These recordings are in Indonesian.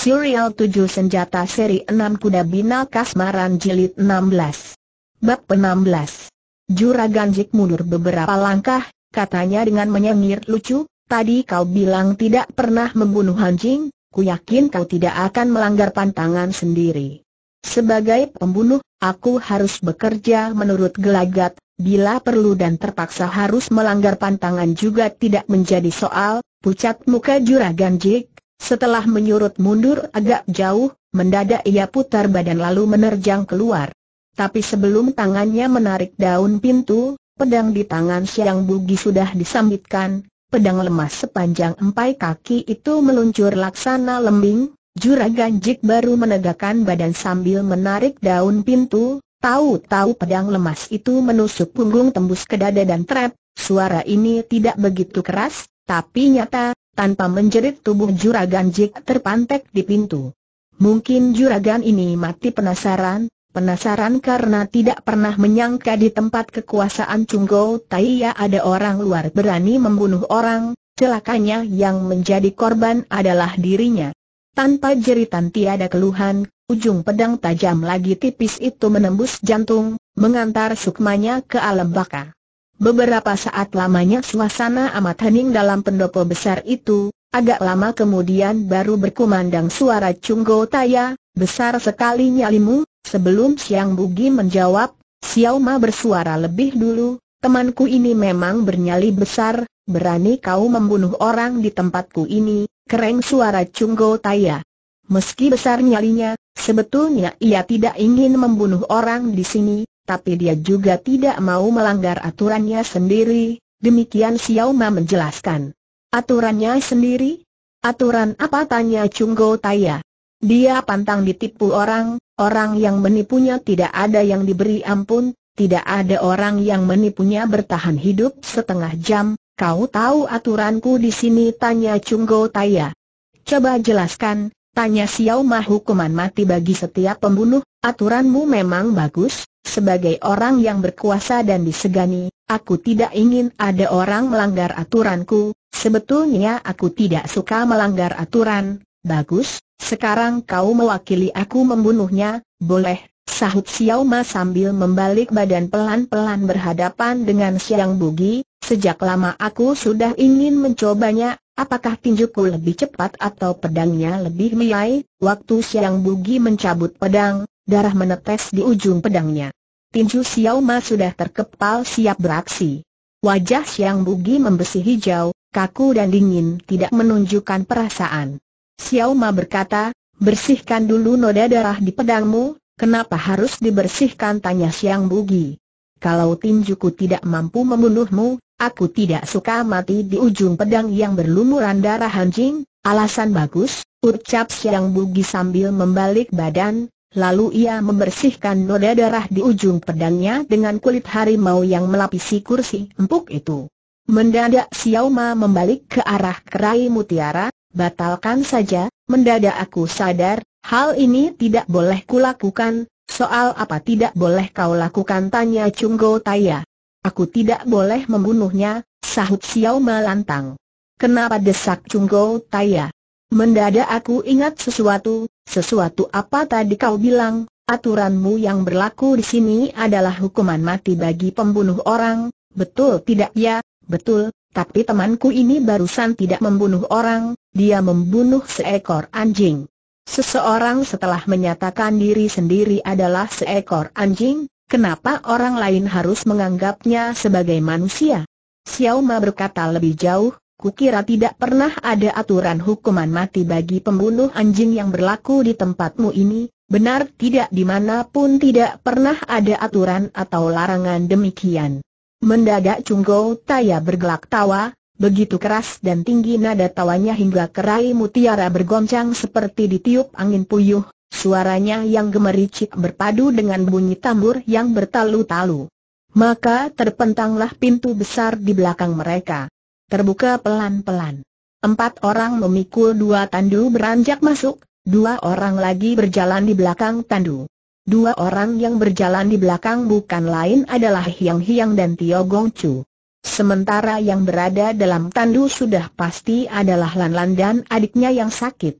Serial 7 Senjata Seri 6 Kuda Bina Kasmaran Jilid 16 Bab 16 Juragan Jik mundur beberapa langkah, katanya dengan menyengir lucu, tadi kau bilang tidak pernah membunuh anjing, ku yakin kau tidak akan melanggar pantangan sendiri. Sebagai pembunuh, aku harus bekerja menurut gelagat, bila perlu dan terpaksa harus melanggar pantangan juga tidak menjadi soal, pucat muka Juragan Jik, setelah menyurut mundur agak jauh, mendadak ia putar badan lalu menerjang keluar. Tapi sebelum tangannya menarik daun pintu, pedang di tangan Siang Bugi sudah disambitkan, pedang lemas sepanjang empai kaki itu meluncur laksana lembing, juragan Jik baru menegakkan badan sambil menarik daun pintu, tahu-tahu pedang lemas itu menusuk punggung tembus ke dada dan trap, suara ini tidak begitu keras, tapi nyata, tanpa menjerit tubuh juragan Jik terpantek di pintu. Mungkin juragan ini mati penasaran, penasaran karena tidak pernah menyangka di tempat kekuasaan Cunggo Taiya ada orang luar berani membunuh orang, celakanya yang menjadi korban adalah dirinya. Tanpa jeritan tiada keluhan, ujung pedang tajam lagi tipis itu menembus jantung, mengantar sukmanya ke alam baka. Beberapa saat lamanya suasana amat hening dalam pendopo besar itu, agak lama kemudian baru berkumandang suara Cunggo Taya, besar sekali nyalimu, sebelum Siang Bugi menjawab, Xiao Ma bersuara lebih dulu, temanku ini memang bernyali besar, berani kau membunuh orang di tempatku ini, kereng suara Cunggo Taya. Meski besar nyalinya, sebetulnya ia tidak ingin membunuh orang di sini, tapi dia juga tidak mau melanggar aturannya sendiri, demikian Xiao Ma menjelaskan. Aturannya sendiri? Aturan apa tanya Chunggo Taya? Dia pantang ditipu orang, orang yang menipunya tidak ada yang diberi ampun, tidak ada orang yang menipunya bertahan hidup setengah jam, kau tahu aturanku di sini tanya Chunggo Taya. Coba jelaskan, tanya Xiao Ma hukuman mati bagi setiap pembunuh, aturanmu memang bagus, sebagai orang yang berkuasa dan disegani, aku tidak ingin ada orang melanggar aturanku, sebetulnya aku tidak suka melanggar aturan, bagus, sekarang kau mewakili aku membunuhnya, boleh, sahut Xiao Ma sambil membalik badan pelan-pelan berhadapan dengan Xiang Bugi, sejak lama aku sudah ingin mencobanya, apakah tinjuku lebih cepat atau pedangnya lebih liai, waktu Xiang Bugi mencabut pedang, darah menetes di ujung pedangnya. Tinju Xiao Ma sudah terkepal siap beraksi. Wajah Xiang Bugi membesi hijau, kaku dan dingin tidak menunjukkan perasaan. Xiao Ma berkata, bersihkan dulu noda darah di pedangmu, kenapa harus dibersihkan tanya Xiang Bugi. Kalau tinjuku tidak mampu membunuhmu, aku tidak suka mati di ujung pedang yang berlumuran darah anjing, alasan bagus, ucap Xiang Bugi sambil membalik badan, Lalu ia membersihkan noda darah di ujung pedangnya dengan kulit harimau yang melapisi kursi empuk itu. Mendadak Xiao Ma membalik ke arah kerai mutiara, batalkan saja, mendadak aku sadar, hal ini tidak boleh kulakukan, soal apa tidak boleh kau lakukan tanya Chunggo Taya. Aku tidak boleh membunuhnya, sahut Xiao Ma lantang. Kenapa desak Chunggo Taya? Mendadak aku ingat sesuatu, sesuatu apa tadi kau bilang, aturanmu yang berlaku di sini adalah hukuman mati bagi pembunuh orang, betul tidak ya? Betul, tapi temanku ini barusan tidak membunuh orang, dia membunuh seekor anjing. Seseorang setelah menyatakan diri sendiri adalah seekor anjing, kenapa orang lain harus menganggapnya sebagai manusia? Xiao Ma berkata lebih jauh, Kukira tidak pernah ada aturan hukuman mati bagi pembunuh anjing yang berlaku di tempatmu ini, benar tidak dimanapun tidak pernah ada aturan atau larangan demikian. Mendadak Cunggo Taya bergelak tawa, begitu keras dan tinggi nada tawanya hingga kerai mutiara bergoncang seperti ditiup angin puyuh, suaranya yang gemericik berpadu dengan bunyi tambur yang bertalu-talu. Maka terpentanglah pintu besar di belakang mereka terbuka pelan-pelan. Empat orang memikul dua tandu beranjak masuk, dua orang lagi berjalan di belakang tandu. Dua orang yang berjalan di belakang bukan lain adalah Hiang Hiang dan Tio Gong Chu. Sementara yang berada dalam tandu sudah pasti adalah Lan Lan dan adiknya yang sakit.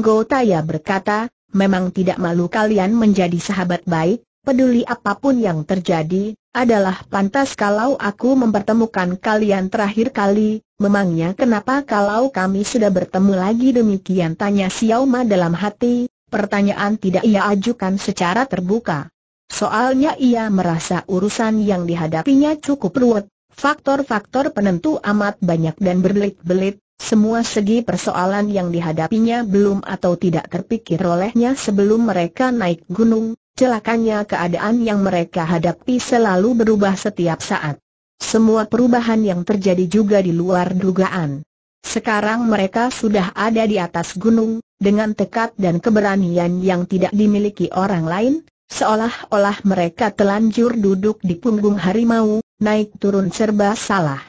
Go Taya berkata, memang tidak malu kalian menjadi sahabat baik, peduli apapun yang terjadi, adalah pantas kalau aku mempertemukan kalian terakhir kali, memangnya kenapa kalau kami sudah bertemu lagi demikian tanya Xiao dalam hati, pertanyaan tidak ia ajukan secara terbuka. Soalnya ia merasa urusan yang dihadapinya cukup ruwet, faktor-faktor penentu amat banyak dan berbelit-belit, semua segi persoalan yang dihadapinya belum atau tidak terpikir olehnya sebelum mereka naik gunung, celakanya keadaan yang mereka hadapi selalu berubah setiap saat. Semua perubahan yang terjadi juga di luar dugaan. Sekarang mereka sudah ada di atas gunung, dengan tekad dan keberanian yang tidak dimiliki orang lain, seolah-olah mereka telanjur duduk di punggung harimau, naik turun serba salah.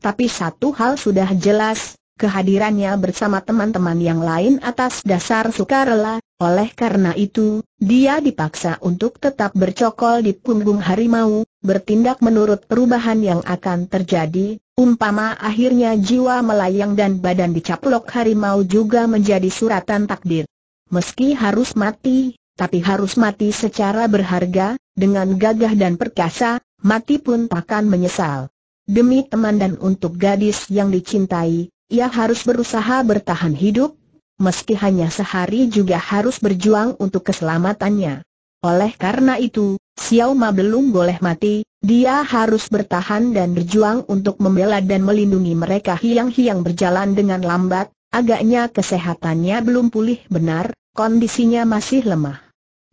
Tapi satu hal sudah jelas, kehadirannya bersama teman-teman yang lain atas dasar sukarela, oleh karena itu, dia dipaksa untuk tetap bercokol di punggung harimau, bertindak menurut perubahan yang akan terjadi, umpama akhirnya jiwa melayang dan badan dicaplok harimau juga menjadi suratan takdir. Meski harus mati, tapi harus mati secara berharga, dengan gagah dan perkasa, mati pun takkan menyesal. Demi teman dan untuk gadis yang dicintai, ia harus berusaha bertahan hidup, meski hanya sehari juga harus berjuang untuk keselamatannya. Oleh karena itu, Xiao Ma belum boleh mati, dia harus bertahan dan berjuang untuk membela dan melindungi mereka hiang-hiang berjalan dengan lambat, agaknya kesehatannya belum pulih benar, kondisinya masih lemah.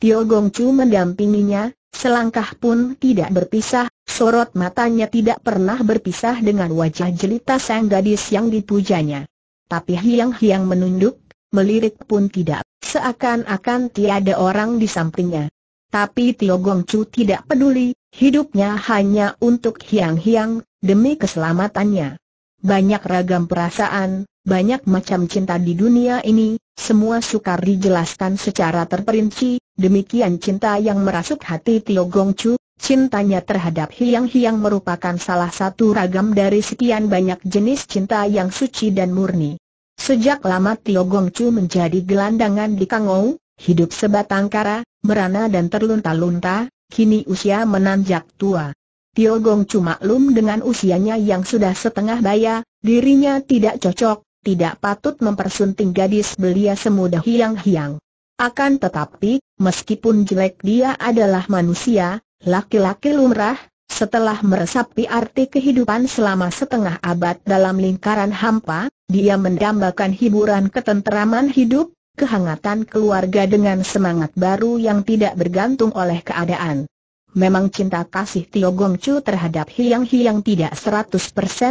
Tio Gong Chu mendampinginya, selangkah pun tidak berpisah, sorot matanya tidak pernah berpisah dengan wajah jelita sang gadis yang dipujanya. Tapi hiang-hiang menunduk, melirik pun tidak, seakan-akan tiada orang di sampingnya. Tapi Tio Gong Chu tidak peduli, hidupnya hanya untuk hiang-hiang, demi keselamatannya. Banyak ragam perasaan, banyak macam cinta di dunia ini, semua sukar dijelaskan secara terperinci, demikian cinta yang merasuk hati Tio Gong Chu, Cintanya terhadap hiang-hiang merupakan salah satu ragam dari sekian banyak jenis cinta yang suci dan murni. Sejak lama Tio Gong Chu menjadi gelandangan di Kangou, hidup sebatang kara, merana dan terlunta-lunta, kini usia menanjak tua. Tio Gong Chu maklum dengan usianya yang sudah setengah baya, dirinya tidak cocok, tidak patut mempersunting gadis belia semudah hiang-hiang. Akan tetapi, meskipun jelek dia adalah manusia, Laki-laki lumrah, setelah meresapi arti kehidupan selama setengah abad dalam lingkaran hampa, dia mendambakan hiburan ketenteraman hidup, kehangatan keluarga dengan semangat baru yang tidak bergantung oleh keadaan. Memang cinta kasih Tio Gong Chu terhadap Hiang Hiang tidak 100%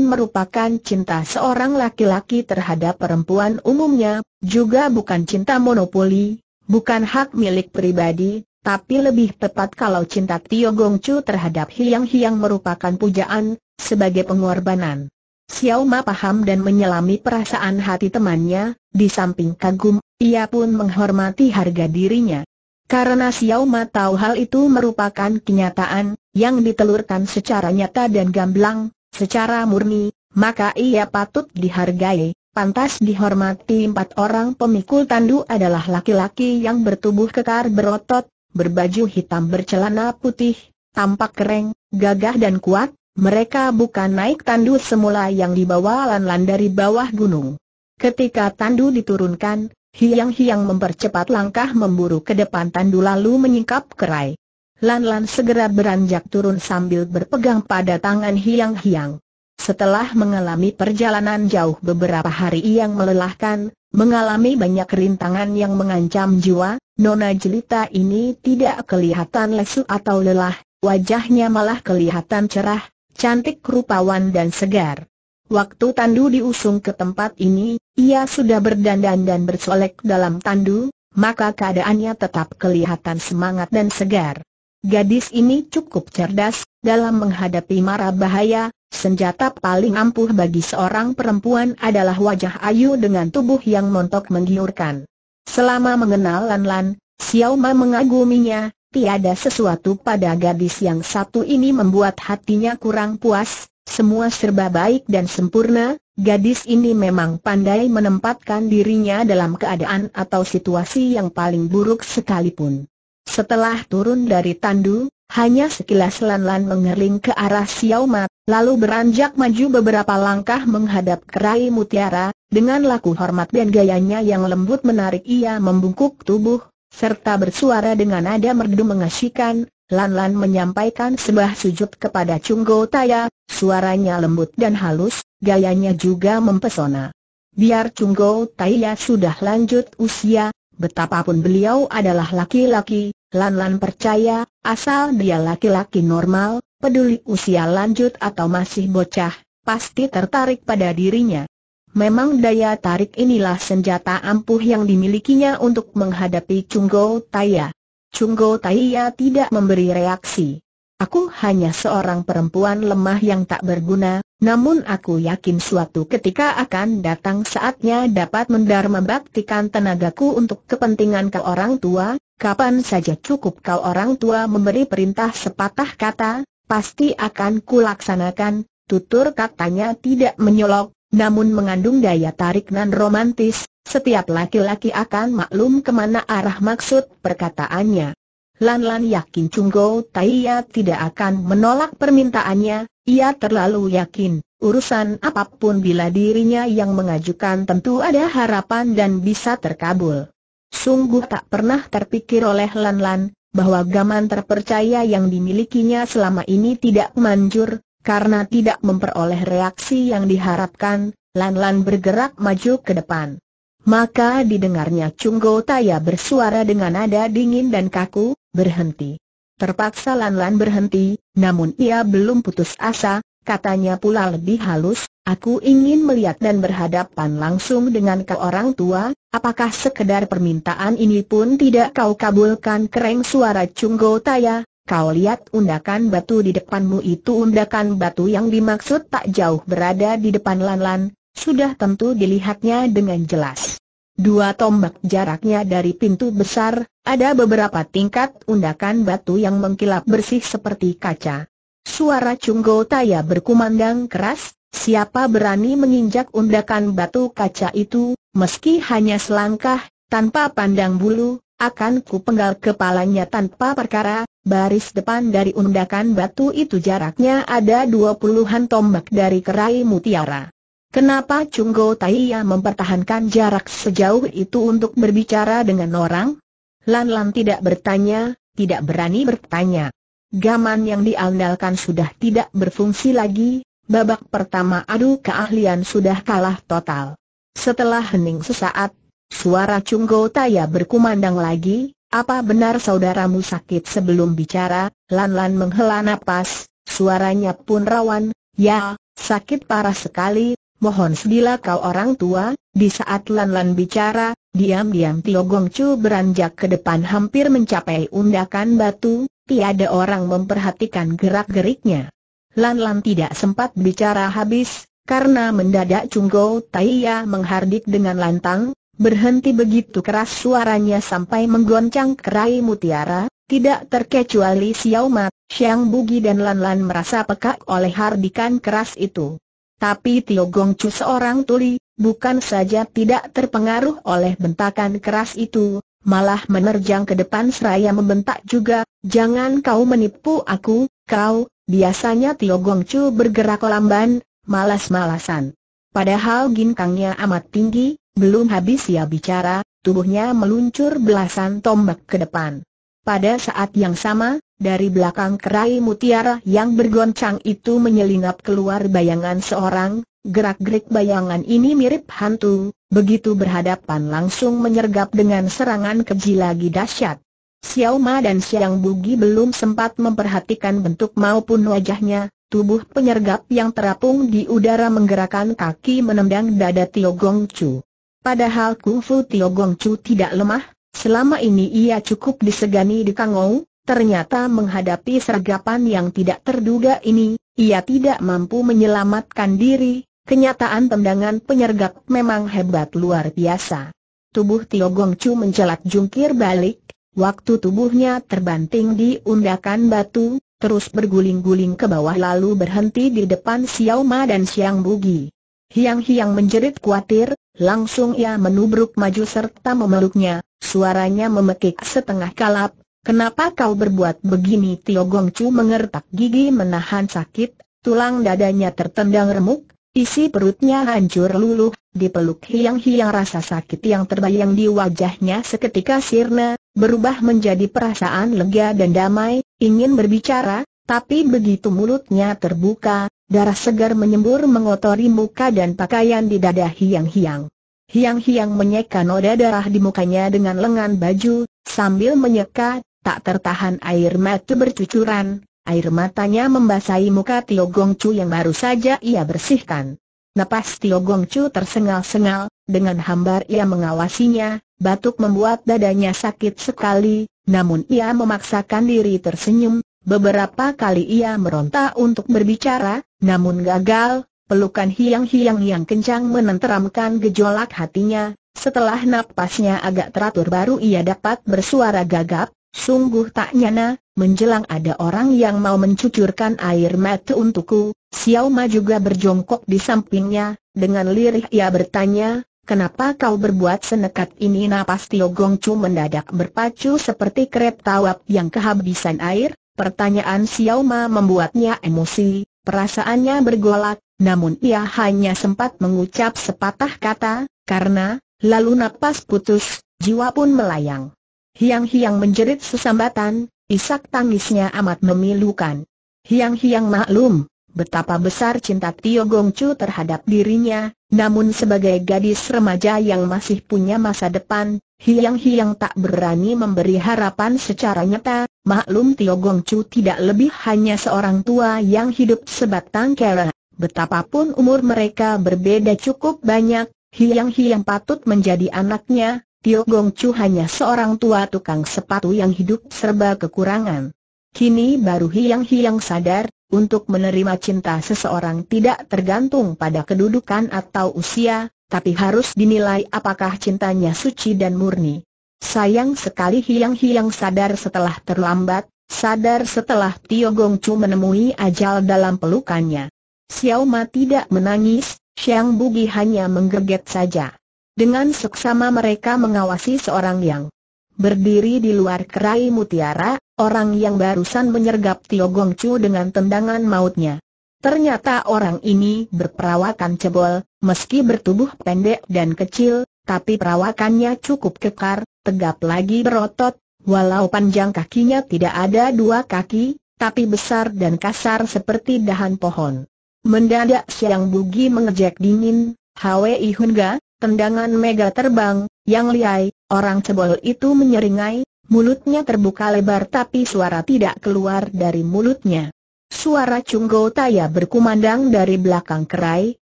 merupakan cinta seorang laki-laki terhadap perempuan umumnya, juga bukan cinta monopoli, bukan hak milik pribadi, tapi lebih tepat kalau cinta Tio Chu terhadap Hiang-Hiang merupakan pujaan, sebagai pengorbanan. Xiao Ma paham dan menyelami perasaan hati temannya, di samping kagum, ia pun menghormati harga dirinya. Karena Xiao Ma tahu hal itu merupakan kenyataan, yang ditelurkan secara nyata dan gamblang, secara murni, maka ia patut dihargai, pantas dihormati empat orang pemikul tandu adalah laki-laki yang bertubuh kekar berotot, berbaju hitam bercelana putih, tampak kering, gagah dan kuat, mereka bukan naik tandu semula yang dibawa Lan-Lan dari bawah gunung. Ketika tandu diturunkan, Hiang-hiang mempercepat langkah memburu ke depan tandu lalu menyingkap kerai. Lan-lan segera beranjak turun sambil berpegang pada tangan hiang-hiang. Setelah mengalami perjalanan jauh beberapa hari yang melelahkan, mengalami banyak rintangan yang mengancam jiwa, Nona jelita ini tidak kelihatan lesu atau lelah, wajahnya malah kelihatan cerah, cantik rupawan dan segar. Waktu tandu diusung ke tempat ini, ia sudah berdandan dan bersolek dalam tandu, maka keadaannya tetap kelihatan semangat dan segar. Gadis ini cukup cerdas, dalam menghadapi mara bahaya, senjata paling ampuh bagi seorang perempuan adalah wajah ayu dengan tubuh yang montok menggiurkan. Selama mengenal Lan Lan, Xiao Ma mengaguminya, tiada sesuatu pada gadis yang satu ini membuat hatinya kurang puas, semua serba baik dan sempurna, gadis ini memang pandai menempatkan dirinya dalam keadaan atau situasi yang paling buruk sekalipun. Setelah turun dari tandu, hanya sekilas lan-lan mengerling ke arah Xiao Mat, lalu beranjak maju beberapa langkah menghadap kerai mutiara, dengan laku hormat dan gayanya yang lembut menarik ia membungkuk tubuh, serta bersuara dengan nada merdu mengasyikan, Lan-Lan menyampaikan sebuah sujud kepada Chunggo Taya, suaranya lembut dan halus, gayanya juga mempesona. Biar Chunggo Taya sudah lanjut usia, Betapapun beliau adalah laki-laki, Lan-Lan percaya, asal dia laki-laki normal, peduli usia lanjut atau masih bocah, pasti tertarik pada dirinya. Memang daya tarik inilah senjata ampuh yang dimilikinya untuk menghadapi Chunggo Taya. Chunggo Taya tidak memberi reaksi. Aku hanya seorang perempuan lemah yang tak berguna, namun aku yakin suatu ketika akan datang saatnya dapat mendar membaktikan tenagaku untuk kepentingan ke orang tua, kapan saja cukup kau orang tua memberi perintah sepatah kata, pasti akan kulaksanakan, tutur katanya tidak menyolok, namun mengandung daya tarik nan romantis, setiap laki-laki akan maklum kemana arah maksud perkataannya. Lan-lan yakin Cunggo Taiya tidak akan menolak permintaannya, ia terlalu yakin, urusan apapun bila dirinya yang mengajukan tentu ada harapan dan bisa terkabul. Sungguh tak pernah terpikir oleh Lan-lan, bahwa gaman terpercaya yang dimilikinya selama ini tidak manjur, karena tidak memperoleh reaksi yang diharapkan, Lan-lan bergerak maju ke depan. Maka didengarnya Go Taya bersuara dengan nada dingin dan kaku, berhenti. Terpaksa Lan Lan berhenti, namun ia belum putus asa, katanya pula lebih halus, aku ingin melihat dan berhadapan langsung dengan ke orang tua, apakah sekedar permintaan ini pun tidak kau kabulkan kereng suara Cunggo Taya, kau lihat undakan batu di depanmu itu undakan batu yang dimaksud tak jauh berada di depan Lan Lan, sudah tentu dilihatnya dengan jelas. Dua tombak jaraknya dari pintu besar, ada beberapa tingkat undakan batu yang mengkilap bersih seperti kaca. Suara Cunggo Taya berkumandang keras, siapa berani menginjak undakan batu kaca itu, meski hanya selangkah, tanpa pandang bulu, akan ku kepalanya tanpa perkara, baris depan dari undakan batu itu jaraknya ada dua puluhan tombak dari kerai mutiara. Kenapa Chunggo Taiya mempertahankan jarak sejauh itu untuk berbicara dengan orang? Lan Lan tidak bertanya, tidak berani bertanya. Gaman yang diandalkan sudah tidak berfungsi lagi, babak pertama adu keahlian sudah kalah total. Setelah hening sesaat, suara Chunggo Taiya berkumandang lagi, apa benar saudaramu sakit sebelum bicara? Lan Lan menghela napas, suaranya pun rawan, ya, sakit parah sekali, mohon sedila kau orang tua, di saat Lan-Lan bicara, diam-diam Tio Gong Chu beranjak ke depan hampir mencapai undakan batu, tiada orang memperhatikan gerak-geriknya. Lan-Lan tidak sempat bicara habis, karena mendadak Cunggo Taia menghardik dengan lantang, berhenti begitu keras suaranya sampai menggoncang kerai mutiara, tidak terkecuali Xiao Ma, Xiang Bugi dan Lan Lan merasa pekak oleh hardikan keras itu. Tapi Tio Gong Chu seorang tuli, bukan saja tidak terpengaruh oleh bentakan keras itu, malah menerjang ke depan seraya membentak juga, jangan kau menipu aku, kau, biasanya Tio Gong Chu bergerak lamban, malas-malasan. Padahal ginkangnya amat tinggi, belum habis ia bicara, tubuhnya meluncur belasan tombak ke depan. Pada saat yang sama, dari belakang kerai mutiara yang bergoncang itu menyelinap keluar bayangan seorang, gerak-gerik bayangan ini mirip hantu, begitu berhadapan langsung menyergap dengan serangan keji lagi dahsyat. Xiao Ma dan Xiang Bugi belum sempat memperhatikan bentuk maupun wajahnya, tubuh penyergap yang terapung di udara menggerakkan kaki menendang dada Tio Gong Chu. Padahal kungfu Tio Gong Chu tidak lemah, selama ini ia cukup disegani di Kangou, Ternyata menghadapi sergapan yang tidak terduga ini, ia tidak mampu menyelamatkan diri, kenyataan tendangan penyergap memang hebat luar biasa. Tubuh Tio Gong Chu mencelat jungkir balik, waktu tubuhnya terbanting di undakan batu, terus berguling-guling ke bawah lalu berhenti di depan Xiao Ma dan Xiang Bugi. Hiang-hiang menjerit khawatir, langsung ia menubruk maju serta memeluknya, suaranya memekik setengah kalap, Kenapa kau berbuat begini? Tio Gong Chu mengertak gigi menahan sakit, tulang dadanya tertendang remuk, isi perutnya hancur luluh, dipeluk hiang-hiang rasa sakit yang terbayang di wajahnya seketika sirna, berubah menjadi perasaan lega dan damai, ingin berbicara, tapi begitu mulutnya terbuka, darah segar menyembur mengotori muka dan pakaian di dada hiang-hiang. Hiang-hiang menyeka noda darah di mukanya dengan lengan baju, sambil menyeka, Tak tertahan air mata bercucuran, air matanya membasahi muka Tio Gong Chu yang baru saja ia bersihkan. Napas Tio Gong Chu tersengal-sengal, dengan hambar ia mengawasinya, batuk membuat dadanya sakit sekali, namun ia memaksakan diri tersenyum, beberapa kali ia meronta untuk berbicara, namun gagal, pelukan hiang-hiang yang kencang menenteramkan gejolak hatinya, setelah napasnya agak teratur baru ia dapat bersuara gagap, Sungguh tak nyana, menjelang ada orang yang mau mencucurkan air mata untukku, Xiao Ma juga berjongkok di sampingnya, dengan lirih ia bertanya, kenapa kau berbuat senekat ini napas Tio Gongcu mendadak berpacu seperti kereta wap yang kehabisan air? Pertanyaan Xiao Ma membuatnya emosi, perasaannya bergolak, namun ia hanya sempat mengucap sepatah kata, karena, lalu napas putus, jiwa pun melayang. Hiang-hiang menjerit sesambatan, isak tangisnya amat memilukan. Hiang-hiang maklum, betapa besar cinta Tio Chu terhadap dirinya, namun sebagai gadis remaja yang masih punya masa depan, Hiang-hiang tak berani memberi harapan secara nyata, maklum Tio Chu tidak lebih hanya seorang tua yang hidup sebatang kera. Betapapun umur mereka berbeda cukup banyak, Hiang-hiang patut menjadi anaknya, Tio Gong Chu hanya seorang tua tukang sepatu yang hidup serba kekurangan. Kini baru hiang-hiang sadar, untuk menerima cinta seseorang tidak tergantung pada kedudukan atau usia, tapi harus dinilai apakah cintanya suci dan murni. Sayang sekali hiang-hiang sadar setelah terlambat, sadar setelah Tio Gong Chu menemui ajal dalam pelukannya. Xiao Ma tidak menangis, Xiang Bugi hanya menggeget saja. Dengan seksama mereka mengawasi seorang yang berdiri di luar kerai mutiara, orang yang barusan menyergap Tio Gong Chu dengan tendangan mautnya. Ternyata orang ini berperawakan cebol, meski bertubuh pendek dan kecil, tapi perawakannya cukup kekar, tegap lagi berotot, walau panjang kakinya tidak ada dua kaki, tapi besar dan kasar seperti dahan pohon. Mendadak siang bugi mengejek dingin, Ihun Hunga, tendangan mega terbang, yang liai, orang cebol itu menyeringai, mulutnya terbuka lebar tapi suara tidak keluar dari mulutnya. Suara Cunggo Taya berkumandang dari belakang kerai,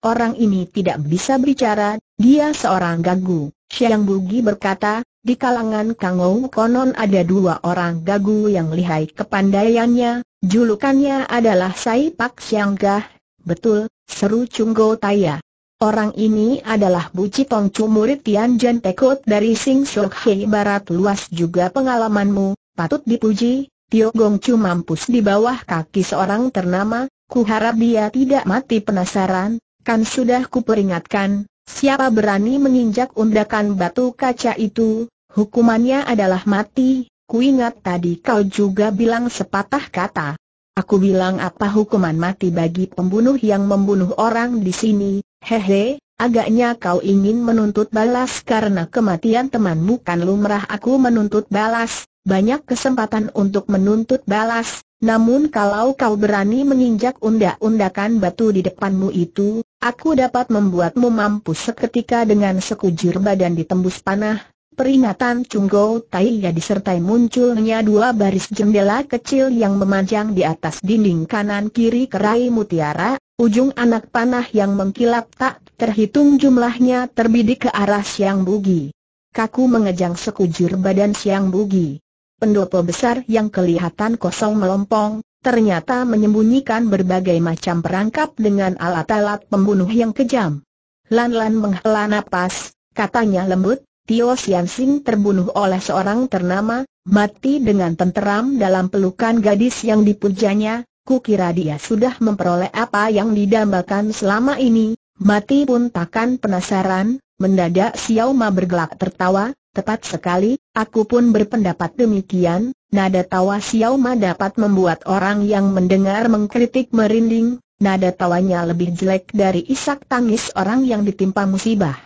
orang ini tidak bisa bicara, dia seorang gagu. Siang Bugi berkata, di kalangan Kangou konon ada dua orang gagu yang lihai kepandaiannya, julukannya adalah Sai Pak Gah, Betul, seru Cunggo Taya. Orang ini adalah Buci Tongcu murid Tian Jen dari Sing Shok Hei Barat luas juga pengalamanmu, patut dipuji, Tio Gongcu mampus di bawah kaki seorang ternama, ku harap dia tidak mati penasaran, kan sudah kuperingatkan, siapa berani menginjak undakan batu kaca itu, hukumannya adalah mati, ku ingat tadi kau juga bilang sepatah kata. Aku bilang apa hukuman mati bagi pembunuh yang membunuh orang di sini, Hehe, agaknya kau ingin menuntut balas karena kematian temanmu kan lumrah aku menuntut balas, banyak kesempatan untuk menuntut balas, namun kalau kau berani menginjak undak-undakan batu di depanmu itu, aku dapat membuatmu mampu seketika dengan sekujur badan ditembus panah. Peringatan Chunggo Taiya disertai munculnya dua baris jendela kecil yang memanjang di atas dinding kanan kiri kerai mutiara, Ujung anak panah yang mengkilap tak terhitung jumlahnya terbidik ke arah Siang Bugi. Kaku mengejang sekujur badan Siang Bugi. Pendopo besar yang kelihatan kosong melompong, ternyata menyembunyikan berbagai macam perangkap dengan alat-alat pembunuh yang kejam. Lan-lan menghela napas, katanya lembut, Tio Sian Sing terbunuh oleh seorang ternama, mati dengan tenteram dalam pelukan gadis yang dipujanya, kukira dia sudah memperoleh apa yang didambakan selama ini, mati pun takkan penasaran, mendadak Xiao Ma bergelak tertawa, tepat sekali, aku pun berpendapat demikian, nada tawa Xiao Ma dapat membuat orang yang mendengar mengkritik merinding, nada tawanya lebih jelek dari isak tangis orang yang ditimpa musibah.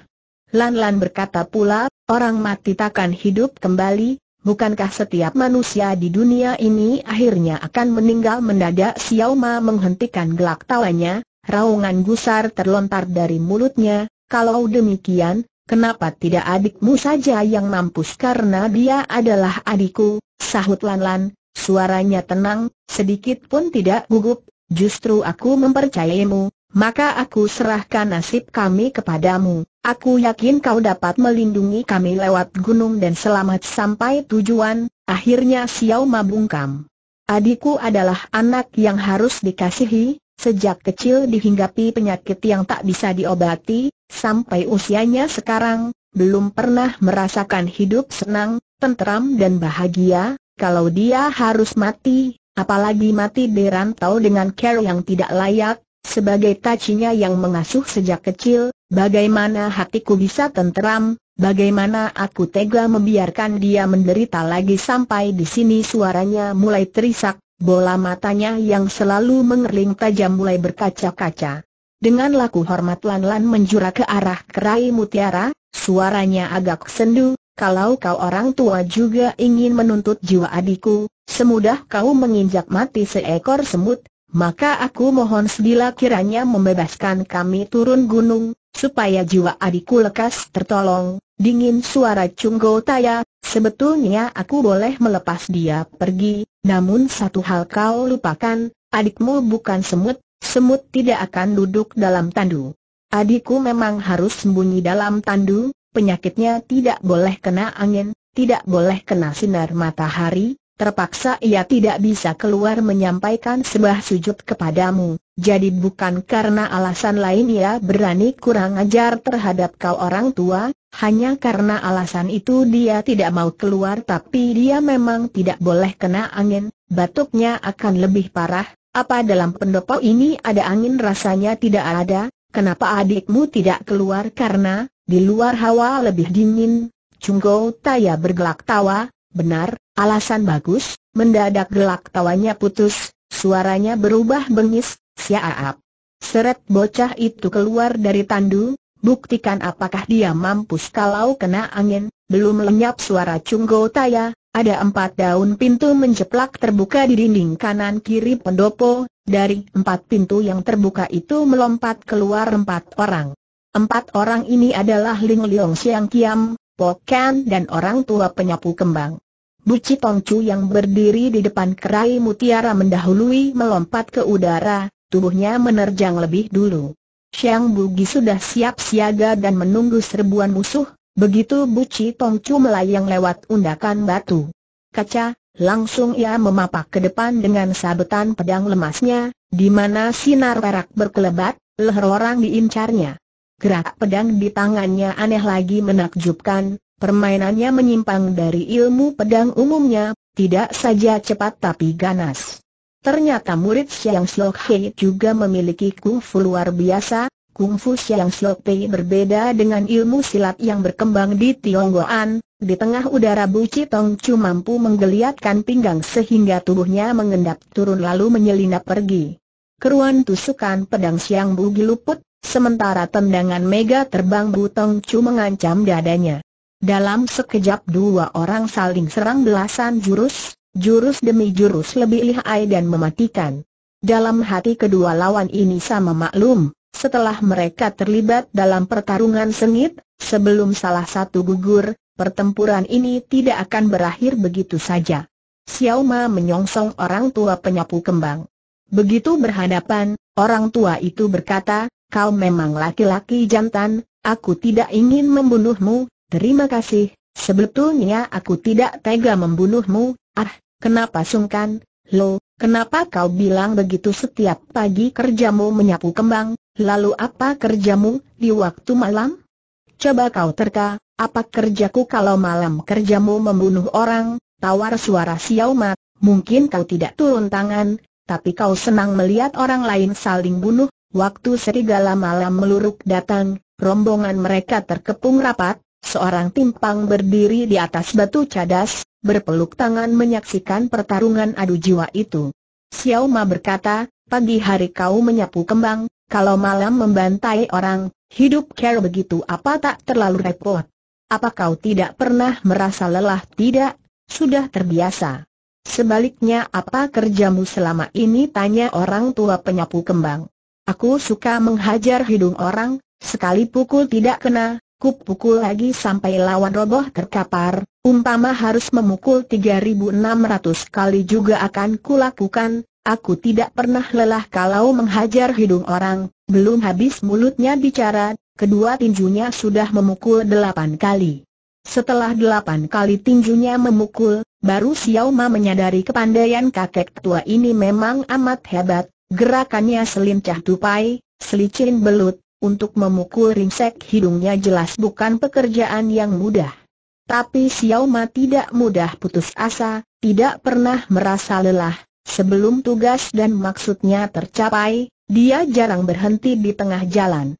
Lan Lan berkata pula, orang mati takkan hidup kembali, Bukankah setiap manusia di dunia ini akhirnya akan meninggal mendadak Xiao Ma menghentikan gelak tawanya, raungan gusar terlontar dari mulutnya, kalau demikian, kenapa tidak adikmu saja yang mampus karena dia adalah adikku, sahut Lanlan, suaranya tenang, sedikit pun tidak gugup, justru aku mempercayaimu, maka aku serahkan nasib kami kepadamu. Aku yakin kau dapat melindungi kami lewat gunung dan selamat sampai tujuan. Akhirnya Xiao mabungkam. Adikku adalah anak yang harus dikasihi, sejak kecil dihinggapi penyakit yang tak bisa diobati, sampai usianya sekarang, belum pernah merasakan hidup senang, tentram dan bahagia, kalau dia harus mati, apalagi mati di dengan care yang tidak layak, sebagai tacinya yang mengasuh sejak kecil, bagaimana hatiku bisa tenteram, bagaimana aku tega membiarkan dia menderita lagi sampai di sini suaranya mulai terisak, bola matanya yang selalu mengerling tajam mulai berkaca-kaca. Dengan laku hormat lan-lan menjura ke arah kerai mutiara, suaranya agak sendu, kalau kau orang tua juga ingin menuntut jiwa adikku, semudah kau menginjak mati seekor semut, maka aku mohon sedila kiranya membebaskan kami turun gunung, supaya jiwa adikku lekas tertolong, dingin suara Cunggo Taya, sebetulnya aku boleh melepas dia pergi, namun satu hal kau lupakan, adikmu bukan semut, semut tidak akan duduk dalam tandu. Adikku memang harus sembunyi dalam tandu, penyakitnya tidak boleh kena angin, tidak boleh kena sinar matahari, Terpaksa ia tidak bisa keluar menyampaikan sebuah sujud kepadamu, jadi bukan karena alasan lain ia berani kurang ajar terhadap kau orang tua, hanya karena alasan itu dia tidak mau keluar tapi dia memang tidak boleh kena angin, batuknya akan lebih parah, apa dalam pendopo ini ada angin rasanya tidak ada, kenapa adikmu tidak keluar karena, di luar hawa lebih dingin, Chunggo Taya bergelak tawa, benar, Alasan bagus, mendadak gelak tawanya putus, suaranya berubah bengis, siap. Seret bocah itu keluar dari tandu, buktikan apakah dia mampus kalau kena angin, belum lenyap suara Cunggo Taya, ada empat daun pintu menjeplak terbuka di dinding kanan kiri pendopo, dari empat pintu yang terbuka itu melompat keluar empat orang. Empat orang ini adalah Ling Liong Siang Kiam, Pokan dan orang tua penyapu kembang. Buci Tongcu yang berdiri di depan kerai mutiara mendahului melompat ke udara, tubuhnya menerjang lebih dulu. Xiang Bugi sudah siap siaga dan menunggu serbuan musuh, begitu Buci Tongcu melayang lewat undakan batu. Kaca, langsung ia memapak ke depan dengan sabetan pedang lemasnya, di mana sinar perak berkelebat, leher orang diincarnya. Gerak pedang di tangannya aneh lagi menakjubkan, Permainannya menyimpang dari ilmu pedang umumnya, tidak saja cepat tapi ganas. Ternyata murid Xiang Xiok Hei juga memiliki kungfu luar biasa, kungfu Xiang Xiok Hei berbeda dengan ilmu silat yang berkembang di Tionggoan, di tengah udara Bu Tong Chu mampu menggeliatkan pinggang sehingga tubuhnya mengendap turun lalu menyelinap pergi. Keruan tusukan pedang Xiang Bu diluput, sementara tendangan mega terbang Bu Tong Chu mengancam dadanya. Dalam sekejap dua orang saling serang belasan jurus, jurus demi jurus lebih lihai dan mematikan. Dalam hati kedua lawan ini sama maklum, setelah mereka terlibat dalam pertarungan sengit, sebelum salah satu gugur, pertempuran ini tidak akan berakhir begitu saja. Xiaoma menyongsong orang tua penyapu kembang. Begitu berhadapan, orang tua itu berkata, kau memang laki-laki jantan, aku tidak ingin membunuhmu, Terima kasih, sebetulnya aku tidak tega membunuhmu, ah, kenapa sungkan, lo, kenapa kau bilang begitu setiap pagi kerjamu menyapu kembang, lalu apa kerjamu di waktu malam? Coba kau terka, apa kerjaku kalau malam kerjamu membunuh orang, tawar suara siaumat, mungkin kau tidak turun tangan, tapi kau senang melihat orang lain saling bunuh, waktu serigala malam meluruk datang, rombongan mereka terkepung rapat, seorang timpang berdiri di atas batu cadas, berpeluk tangan menyaksikan pertarungan adu jiwa itu. Xiao Ma berkata, pagi hari kau menyapu kembang, kalau malam membantai orang, hidup care begitu apa tak terlalu repot. Apa kau tidak pernah merasa lelah tidak? Sudah terbiasa. Sebaliknya apa kerjamu selama ini tanya orang tua penyapu kembang. Aku suka menghajar hidung orang, sekali pukul tidak kena, Kup pukul lagi sampai lawan roboh terkapar, umpama harus memukul 3600 kali juga akan kulakukan, aku tidak pernah lelah kalau menghajar hidung orang, belum habis mulutnya bicara, kedua tinjunya sudah memukul delapan kali. Setelah delapan kali tinjunya memukul, baru Xiao Ma menyadari kepandaian kakek tua ini memang amat hebat, gerakannya selincah tupai, selicin belut, untuk memukul ringsek hidungnya jelas bukan pekerjaan yang mudah. Tapi Xiao Ma tidak mudah putus asa, tidak pernah merasa lelah, sebelum tugas dan maksudnya tercapai, dia jarang berhenti di tengah jalan.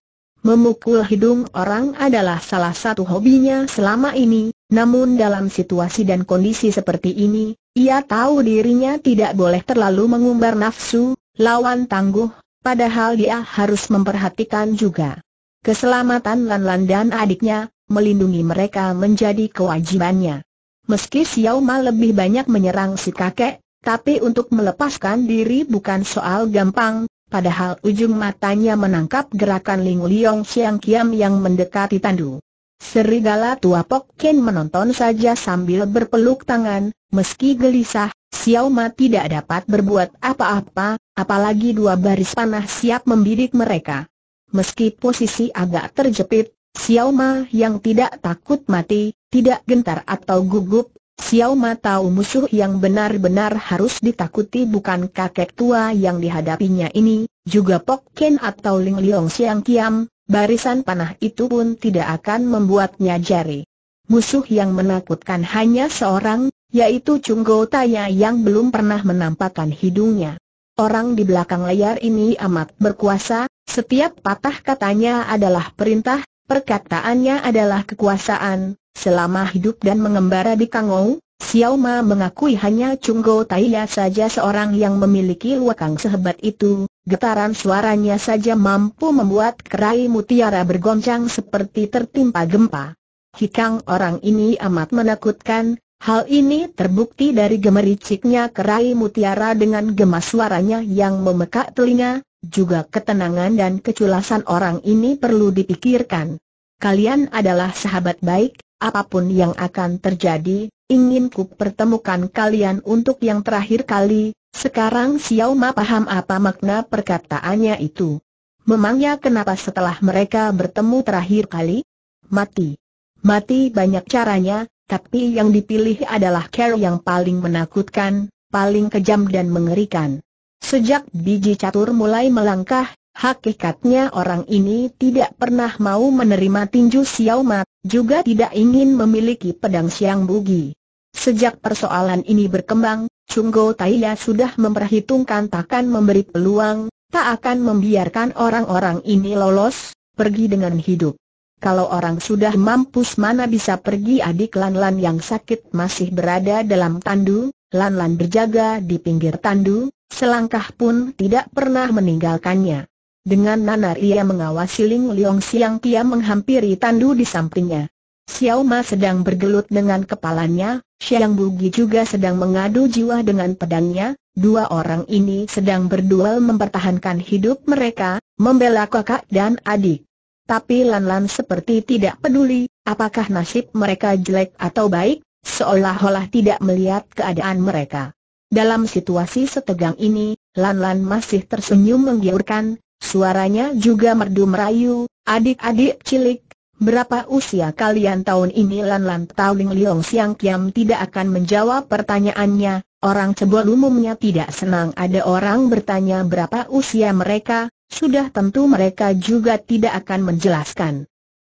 Memukul hidung orang adalah salah satu hobinya selama ini, namun dalam situasi dan kondisi seperti ini, ia tahu dirinya tidak boleh terlalu mengumbar nafsu, lawan tangguh Padahal dia harus memperhatikan juga keselamatan Lanlan dan adiknya, melindungi mereka menjadi kewajibannya. Meski Xiao Ma lebih banyak menyerang si kakek, tapi untuk melepaskan diri bukan soal gampang, padahal ujung matanya menangkap gerakan Ling Liong Xiang Kiam yang mendekati Tandu. Serigala tua Pok Ken menonton saja sambil berpeluk tangan, meski gelisah, Xiao Ma tidak dapat berbuat apa-apa, apalagi dua baris panah siap membidik mereka. Meski posisi agak terjepit, Xiao Ma yang tidak takut mati, tidak gentar atau gugup, Xiao Ma tahu musuh yang benar-benar harus ditakuti bukan kakek tua yang dihadapinya ini, juga Pok Ken atau Ling Leong Siang Kiam, barisan panah itu pun tidak akan membuatnya jari. Musuh yang menakutkan hanya seorang, yaitu Chunggo Taya yang belum pernah menampakkan hidungnya. Orang di belakang layar ini amat berkuasa, setiap patah katanya adalah perintah, perkataannya adalah kekuasaan, selama hidup dan mengembara di Kangou, Xiao Ma mengakui hanya Chunggo Taya saja seorang yang memiliki luakang sehebat itu, getaran suaranya saja mampu membuat kerai mutiara bergoncang seperti tertimpa gempa. Hikang orang ini amat menakutkan, Hal ini terbukti dari gemericiknya kerai mutiara dengan gemas suaranya yang memekak telinga, juga ketenangan dan keculasan orang ini perlu dipikirkan. Kalian adalah sahabat baik, apapun yang akan terjadi, ingin ku pertemukan kalian untuk yang terakhir kali, sekarang Xiao Ma paham apa makna perkataannya itu. Memangnya kenapa setelah mereka bertemu terakhir kali? Mati. Mati banyak caranya, tapi yang dipilih adalah Carol yang paling menakutkan, paling kejam dan mengerikan. Sejak biji catur mulai melangkah, hakikatnya orang ini tidak pernah mau menerima tinju Xiao Mat, juga tidak ingin memiliki pedang siang bugi. Sejak persoalan ini berkembang, Chunggo Taiya sudah memperhitungkan takkan memberi peluang, tak akan membiarkan orang-orang ini lolos, pergi dengan hidup kalau orang sudah mampus mana bisa pergi adik Lan-Lan yang sakit masih berada dalam tandu, Lan-Lan berjaga di pinggir tandu, selangkah pun tidak pernah meninggalkannya. Dengan nanar ia mengawasi Ling Leong Siang Kia menghampiri tandu di sampingnya. Xiao Ma sedang bergelut dengan kepalanya, Xiang Bugi juga sedang mengadu jiwa dengan pedangnya, Dua orang ini sedang berduel mempertahankan hidup mereka, membela kakak dan adik. Tapi Lan Lan seperti tidak peduli, apakah nasib mereka jelek atau baik, seolah-olah tidak melihat keadaan mereka. Dalam situasi setegang ini, Lan Lan masih tersenyum menggiurkan, suaranya juga merdu merayu, adik-adik cilik, berapa usia kalian tahun ini Lan Lan Tauling Liong Siang Kiam tidak akan menjawab pertanyaannya, orang cebol umumnya tidak senang ada orang bertanya berapa usia mereka, sudah tentu mereka juga tidak akan menjelaskan.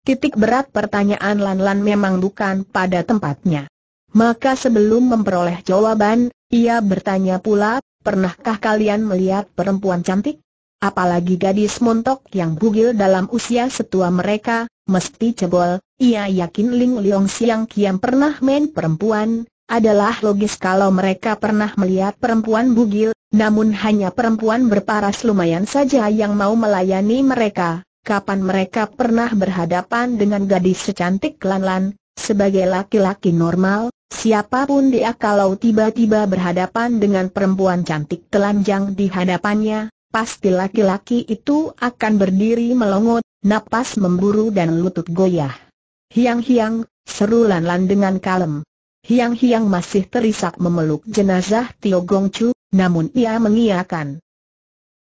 Titik berat pertanyaan Lan-Lan memang bukan pada tempatnya. Maka sebelum memperoleh jawaban, ia bertanya pula, pernahkah kalian melihat perempuan cantik? Apalagi gadis montok yang bugil dalam usia setua mereka, mesti cebol, ia yakin Ling Liong Siang Kiam pernah main perempuan, adalah logis kalau mereka pernah melihat perempuan bugil, namun hanya perempuan berparas lumayan saja yang mau melayani mereka. Kapan mereka pernah berhadapan dengan gadis secantik Lanlan, sebagai laki-laki normal, siapapun dia kalau tiba-tiba berhadapan dengan perempuan cantik telanjang di hadapannya, pasti laki-laki itu akan berdiri melongot, napas memburu dan lutut goyah. Hiang-hiang, seru Lanlan dengan kalem. Hiang-hiang masih terisak memeluk jenazah Tio Gong Chu, namun ia mengiakan.